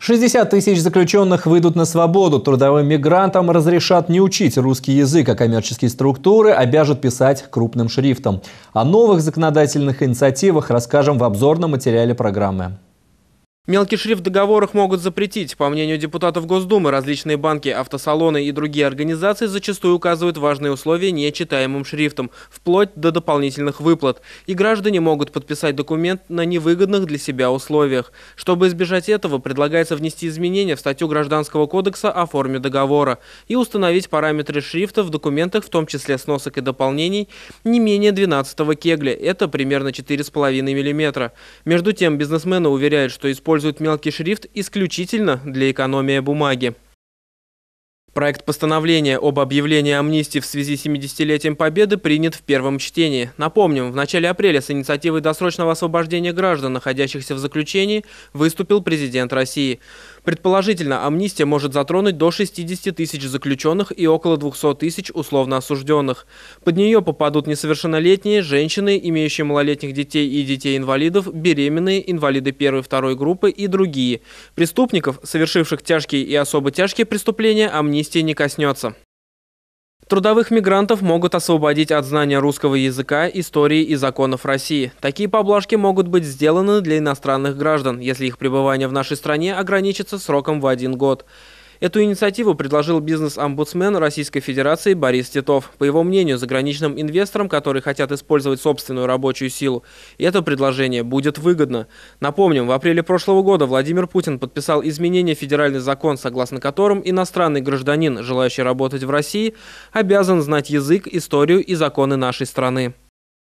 60 тысяч заключенных выйдут на свободу, трудовым мигрантам разрешат не учить русский язык, а коммерческие структуры обяжут писать крупным шрифтом. О новых законодательных инициативах расскажем в обзорном материале программы. Мелкий шрифт в договорах могут запретить. По мнению депутатов Госдумы, различные банки, автосалоны и другие организации зачастую указывают важные условия нечитаемым шрифтом, вплоть до дополнительных выплат. И граждане могут подписать документ на невыгодных для себя условиях. Чтобы избежать этого, предлагается внести изменения в статью Гражданского кодекса о форме договора и установить параметры шрифта в документах, в том числе сносок и дополнений, не менее 12 кегля. Это примерно 4,5 мм. Между тем, бизнесмены уверяют, что использование используют мелкий шрифт исключительно для экономии бумаги. Проект постановления об объявлении амнистии в связи с 70-летием Победы принят в первом чтении. Напомним, в начале апреля с инициативой досрочного освобождения граждан, находящихся в заключении, выступил президент России. Предположительно, амнистия может затронуть до 60 тысяч заключенных и около 200 тысяч условно осужденных. Под нее попадут несовершеннолетние, женщины, имеющие малолетних детей и детей-инвалидов, беременные, инвалиды первой и второй группы и другие. Преступников, совершивших тяжкие и особо тяжкие преступления, амнистия не коснется. Трудовых мигрантов могут освободить от знания русского языка, истории и законов России. Такие поблажки могут быть сделаны для иностранных граждан, если их пребывание в нашей стране ограничится сроком в один год. Эту инициативу предложил бизнес-омбудсмен Российской Федерации Борис Титов. По его мнению, заграничным инвесторам, которые хотят использовать собственную рабочую силу, это предложение будет выгодно. Напомним, в апреле прошлого года Владимир Путин подписал изменение в федеральный закон, согласно которым иностранный гражданин, желающий работать в России, обязан знать язык, историю и законы нашей страны.